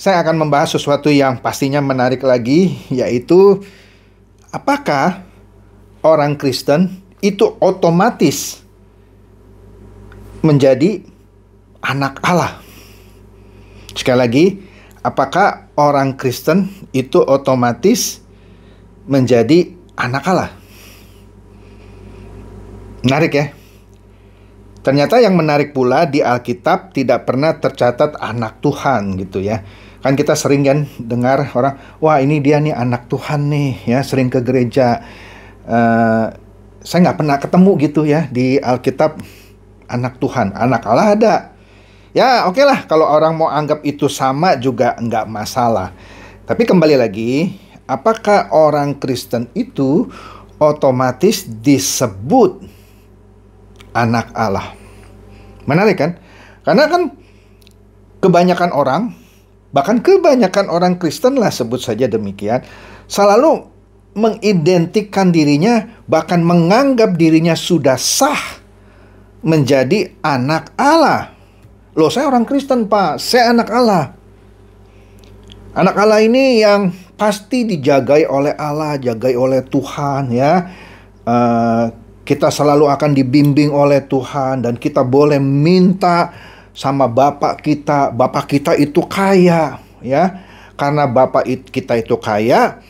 saya akan membahas sesuatu yang pastinya menarik lagi, yaitu apakah orang Kristen itu otomatis menjadi anak Allah. Sekali lagi, apakah orang Kristen itu otomatis menjadi anak Allah? Menarik ya. Ternyata yang menarik pula di Alkitab tidak pernah tercatat anak Tuhan gitu ya kan kita sering kan dengar orang wah ini dia nih anak Tuhan nih ya sering ke gereja uh, saya nggak pernah ketemu gitu ya di Alkitab anak Tuhan anak Allah ada ya oke okay lah kalau orang mau anggap itu sama juga nggak masalah tapi kembali lagi apakah orang Kristen itu otomatis disebut anak Allah menarik kan karena kan kebanyakan orang bahkan kebanyakan orang Kristen lah sebut saja demikian, selalu mengidentikan dirinya, bahkan menganggap dirinya sudah sah menjadi anak Allah. Loh, saya orang Kristen, Pak. Saya anak Allah. Anak Allah ini yang pasti dijagai oleh Allah, jagai oleh Tuhan ya. Uh, kita selalu akan dibimbing oleh Tuhan dan kita boleh minta sama bapak kita. Bapak kita itu kaya, ya. Karena bapak kita itu kaya,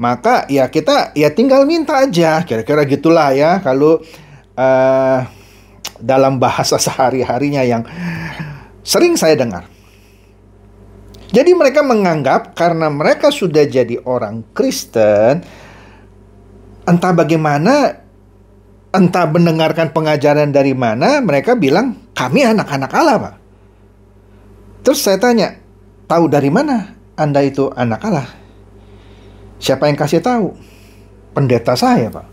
maka ya kita ya tinggal minta aja. Kira-kira gitulah ya kalau uh, dalam bahasa sehari-harinya yang sering saya dengar. Jadi mereka menganggap karena mereka sudah jadi orang Kristen, entah bagaimana, entah mendengarkan pengajaran dari mana, mereka bilang kami anak-anak Allah, Pak. Terus saya tanya, tahu dari mana Anda itu anak Allah? Siapa yang kasih tahu? Pendeta saya, Pak.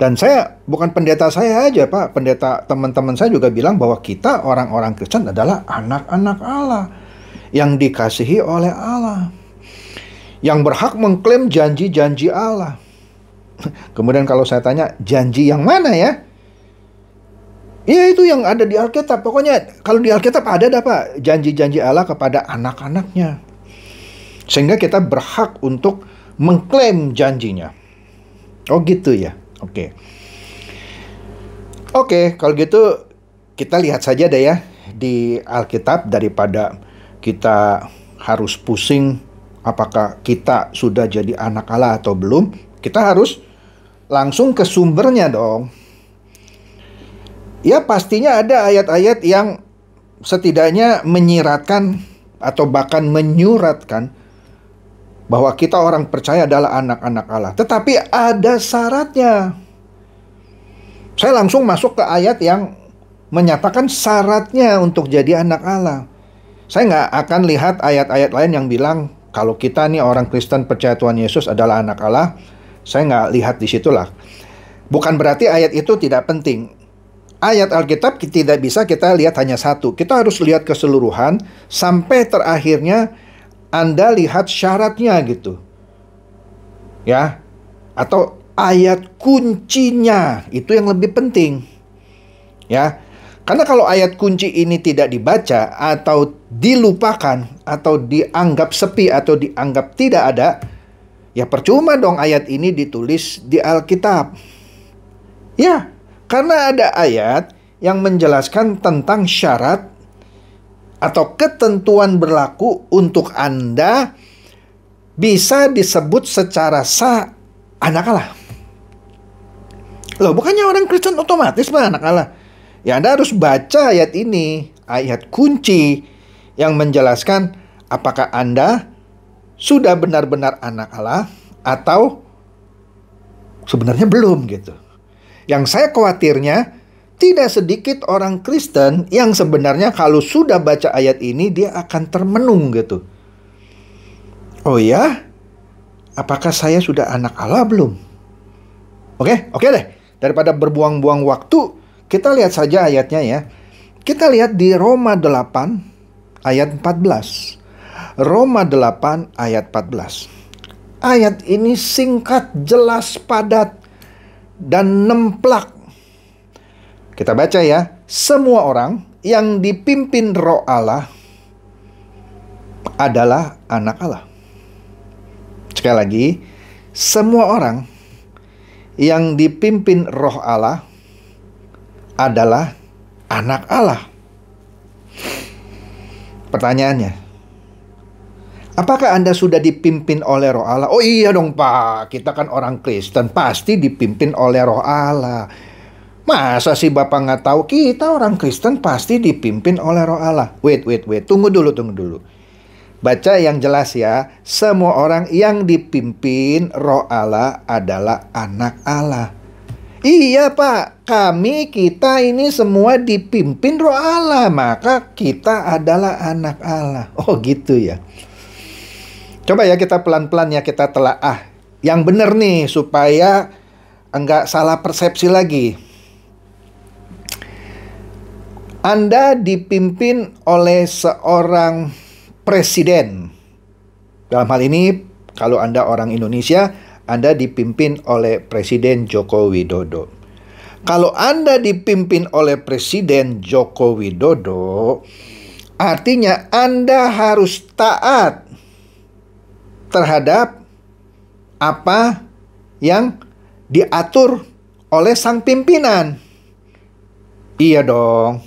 Dan saya bukan pendeta saya aja, Pak. Pendeta teman-teman saya juga bilang bahwa kita orang-orang Kristen adalah anak-anak Allah yang dikasihi oleh Allah. Yang berhak mengklaim janji-janji Allah. Kemudian kalau saya tanya, janji yang mana ya? Iya itu yang ada di Alkitab. Pokoknya kalau di Alkitab ada apa janji-janji Allah kepada anak-anaknya. Sehingga kita berhak untuk mengklaim janjinya. Oh gitu ya. Oke. Okay. Oke, okay, kalau gitu kita lihat saja deh ya di Alkitab daripada kita harus pusing apakah kita sudah jadi anak Allah atau belum. Kita harus langsung ke sumbernya dong ya pastinya ada ayat-ayat yang setidaknya menyiratkan atau bahkan menyuratkan bahwa kita orang percaya adalah anak-anak Allah. Tetapi ada syaratnya. Saya langsung masuk ke ayat yang menyatakan syaratnya untuk jadi anak Allah. Saya nggak akan lihat ayat-ayat lain yang bilang kalau kita nih orang Kristen percaya Tuhan Yesus adalah anak Allah. Saya nggak lihat di situlah. Bukan berarti ayat itu tidak penting ayat Alkitab tidak bisa kita lihat hanya satu. Kita harus lihat keseluruhan sampai terakhirnya Anda lihat syaratnya gitu. Ya. Atau ayat kuncinya itu yang lebih penting. Ya. Karena kalau ayat kunci ini tidak dibaca atau dilupakan atau dianggap sepi atau dianggap tidak ada, ya percuma dong ayat ini ditulis di Alkitab. Ya, karena ada ayat yang menjelaskan tentang syarat atau ketentuan berlaku untuk Anda bisa disebut secara sah anak Allah. Loh, bukannya orang Kristen otomatis mah anak Allah. Ya Anda harus baca ayat ini, ayat kunci yang menjelaskan apakah Anda sudah benar-benar anak Allah atau sebenarnya belum gitu. Yang saya khawatirnya, tidak sedikit orang Kristen yang sebenarnya kalau sudah baca ayat ini dia akan termenung gitu. Oh ya? Apakah saya sudah anak Allah belum? Oke, oke deh. Daripada berbuang-buang waktu, kita lihat saja ayatnya ya. Kita lihat di Roma 8 ayat 14. Roma 8 ayat 14. Ayat ini singkat, jelas, padat, dan nemplak. Kita baca ya, semua orang yang dipimpin roh Allah adalah anak Allah. Sekali lagi, semua orang yang dipimpin roh Allah adalah anak Allah. Pertanyaannya, Apakah Anda sudah dipimpin oleh Roh Allah? Oh iya dong, Pak. Kita kan orang Kristen, pasti dipimpin oleh Roh Allah. Masa sih Bapak nggak tahu kita orang Kristen pasti dipimpin oleh Roh Allah? Wait, wait, wait. Tunggu dulu, tunggu dulu. Baca yang jelas ya. Semua orang yang dipimpin Roh Allah adalah anak Allah. Iya pak, kami kita ini semua dipimpin roh Allah Maka kita adalah anak Allah Oh gitu ya Coba ya kita pelan-pelan ya kita telaah yang benar nih supaya enggak salah persepsi lagi. Anda dipimpin oleh seorang presiden. Dalam hal ini kalau Anda orang Indonesia, Anda dipimpin oleh Presiden Joko Widodo. Kalau Anda dipimpin oleh Presiden Joko Widodo, artinya Anda harus taat terhadap apa yang diatur oleh sang pimpinan. Iya dong.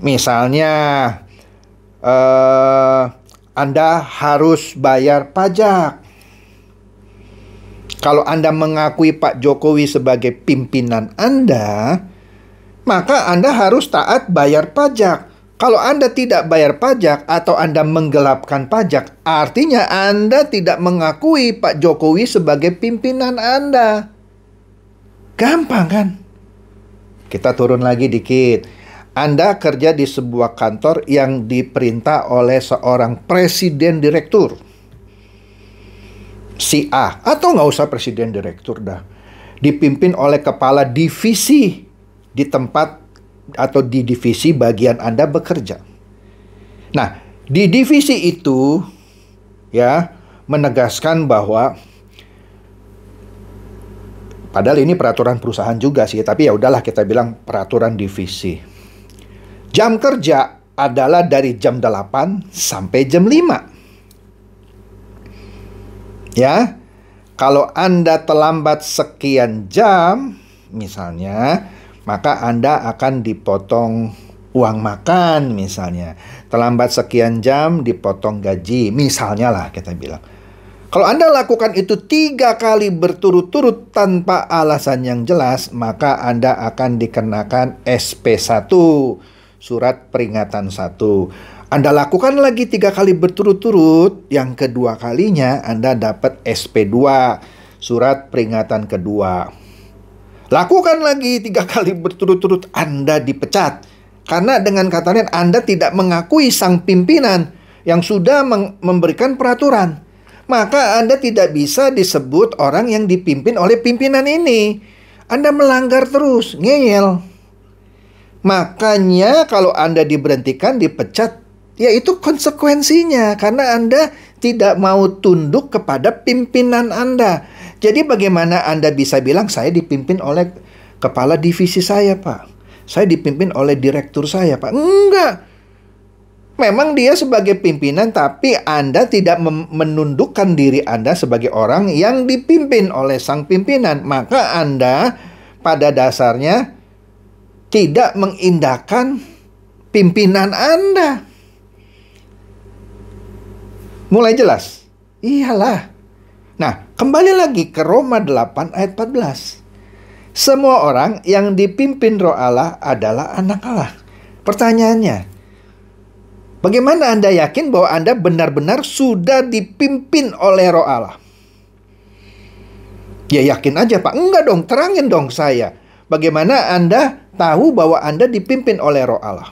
Misalnya eh Anda harus bayar pajak. Kalau Anda mengakui Pak Jokowi sebagai pimpinan Anda, maka Anda harus taat bayar pajak kalau Anda tidak bayar pajak atau Anda menggelapkan pajak, artinya Anda tidak mengakui Pak Jokowi sebagai pimpinan Anda. Gampang kan? Kita turun lagi dikit. Anda kerja di sebuah kantor yang diperintah oleh seorang presiden direktur. Si A atau nggak usah presiden direktur dah. Dipimpin oleh kepala divisi di tempat atau di divisi bagian Anda bekerja. Nah, di divisi itu ya menegaskan bahwa padahal ini peraturan perusahaan juga sih, tapi ya udahlah kita bilang peraturan divisi. Jam kerja adalah dari jam 8 sampai jam 5. Ya. Kalau Anda terlambat sekian jam, misalnya maka Anda akan dipotong uang makan misalnya. Terlambat sekian jam dipotong gaji, misalnya lah kita bilang. Kalau Anda lakukan itu tiga kali berturut-turut tanpa alasan yang jelas, maka Anda akan dikenakan SP1, surat peringatan 1. Anda lakukan lagi tiga kali berturut-turut, yang kedua kalinya Anda dapat SP2, surat peringatan kedua. Lakukan lagi tiga kali berturut-turut Anda dipecat. Karena dengan kata lain Anda tidak mengakui sang pimpinan yang sudah memberikan peraturan. Maka Anda tidak bisa disebut orang yang dipimpin oleh pimpinan ini. Anda melanggar terus, ngeyel. Makanya kalau Anda diberhentikan, dipecat, ya itu konsekuensinya karena Anda tidak mau tunduk kepada pimpinan Anda. Jadi bagaimana Anda bisa bilang saya dipimpin oleh kepala divisi saya, Pak? Saya dipimpin oleh direktur saya, Pak? Enggak. Memang dia sebagai pimpinan, tapi Anda tidak menundukkan diri Anda sebagai orang yang dipimpin oleh sang pimpinan. Maka Anda pada dasarnya tidak mengindahkan pimpinan Anda. Mulai jelas? Iyalah. Nah, kembali lagi ke Roma 8 ayat 14. Semua orang yang dipimpin roh Allah adalah anak Allah. Pertanyaannya, bagaimana Anda yakin bahwa Anda benar-benar sudah dipimpin oleh roh Allah? Ya yakin aja Pak. Enggak dong, terangin dong saya. Bagaimana Anda tahu bahwa Anda dipimpin oleh roh Allah?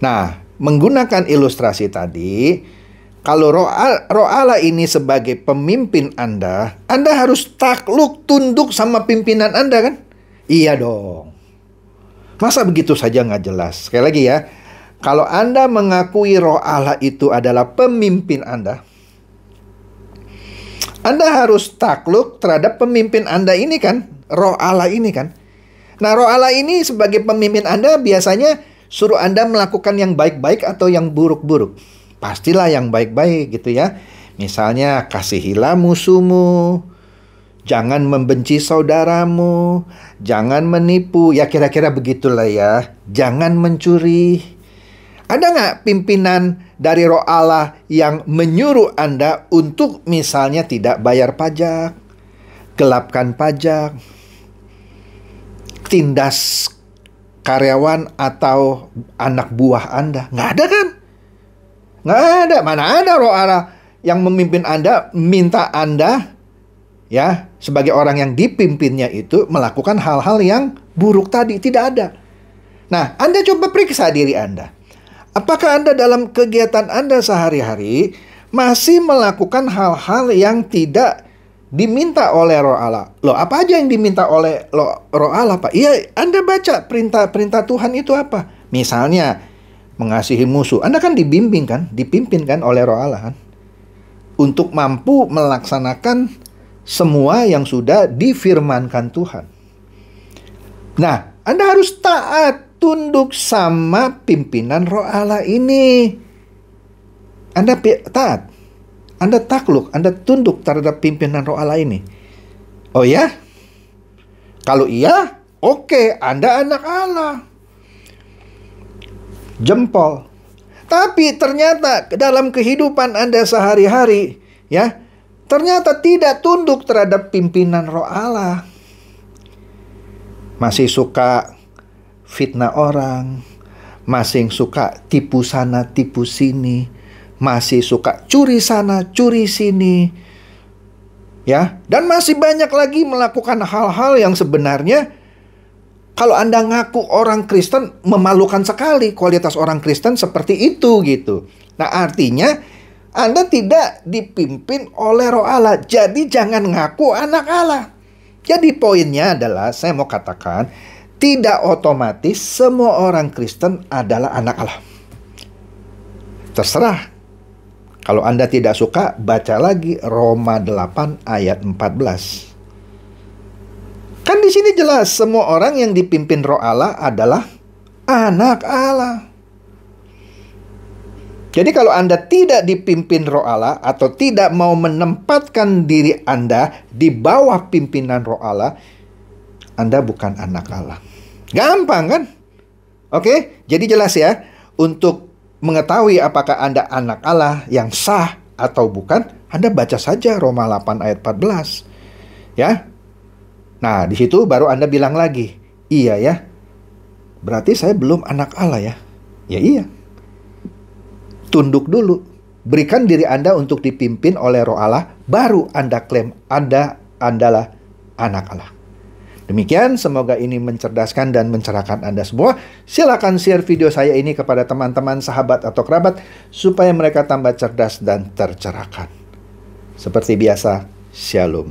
Nah, menggunakan ilustrasi tadi, kalau roh Allah ini sebagai pemimpin Anda, Anda harus takluk tunduk sama pimpinan Anda kan? Iya dong. Masa begitu saja nggak jelas? Sekali lagi ya, kalau Anda mengakui roh Allah itu adalah pemimpin Anda, Anda harus takluk terhadap pemimpin Anda ini kan, roh Allah ini kan. Nah roh Allah ini sebagai pemimpin Anda biasanya suruh Anda melakukan yang baik-baik atau yang buruk-buruk pastilah yang baik-baik gitu ya. Misalnya kasihilah musuhmu, jangan membenci saudaramu, jangan menipu, ya kira-kira begitulah ya. Jangan mencuri. Ada nggak pimpinan dari roh Allah yang menyuruh Anda untuk misalnya tidak bayar pajak, gelapkan pajak, tindas karyawan atau anak buah Anda? Nggak ada kan? Nggak ada, mana ada roh Allah yang memimpin Anda, minta Anda ya sebagai orang yang dipimpinnya itu melakukan hal-hal yang buruk tadi tidak ada. Nah, Anda coba periksa diri Anda. Apakah Anda dalam kegiatan Anda sehari-hari masih melakukan hal-hal yang tidak diminta oleh Roh Allah? Loh, apa aja yang diminta oleh Roh Allah, Pak? Iya, Anda baca perintah-perintah Tuhan itu apa? Misalnya, mengasihi musuh. Anda kan dibimbing kan, dipimpin kan oleh Roh Allah kan untuk mampu melaksanakan semua yang sudah difirmankan Tuhan. Nah, Anda harus taat, tunduk sama pimpinan Roh Allah ini. Anda taat. Anda takluk, Anda tunduk terhadap pimpinan Roh Allah ini. Oh ya? Kalau iya, oke, okay, Anda anak Allah jempol. Tapi ternyata dalam kehidupan Anda sehari-hari, ya, ternyata tidak tunduk terhadap pimpinan roh Allah. Masih suka fitnah orang, masih suka tipu sana, tipu sini, masih suka curi sana, curi sini. Ya, dan masih banyak lagi melakukan hal-hal yang sebenarnya kalau Anda ngaku orang Kristen memalukan sekali kualitas orang Kristen seperti itu gitu. Nah, artinya Anda tidak dipimpin oleh Roh Allah. Jadi jangan ngaku anak Allah. Jadi poinnya adalah saya mau katakan tidak otomatis semua orang Kristen adalah anak Allah. Terserah. Kalau Anda tidak suka, baca lagi Roma 8 ayat 14. Kan di sini jelas semua orang yang dipimpin Roh Allah adalah anak Allah. Jadi kalau Anda tidak dipimpin Roh Allah atau tidak mau menempatkan diri Anda di bawah pimpinan Roh Allah, Anda bukan anak Allah. Gampang kan? Oke, jadi jelas ya. Untuk mengetahui apakah Anda anak Allah yang sah atau bukan, Anda baca saja Roma 8 ayat 14. Ya, Nah, di situ baru Anda bilang lagi, "Iya ya. Berarti saya belum anak Allah ya?" Ya iya. Tunduk dulu. Berikan diri Anda untuk dipimpin oleh Roh Allah, baru Anda klaim Anda adalah anak Allah. Demikian, semoga ini mencerdaskan dan mencerahkan Anda semua. Silakan share video saya ini kepada teman-teman, sahabat, atau kerabat supaya mereka tambah cerdas dan tercerahkan. Seperti biasa, shalom.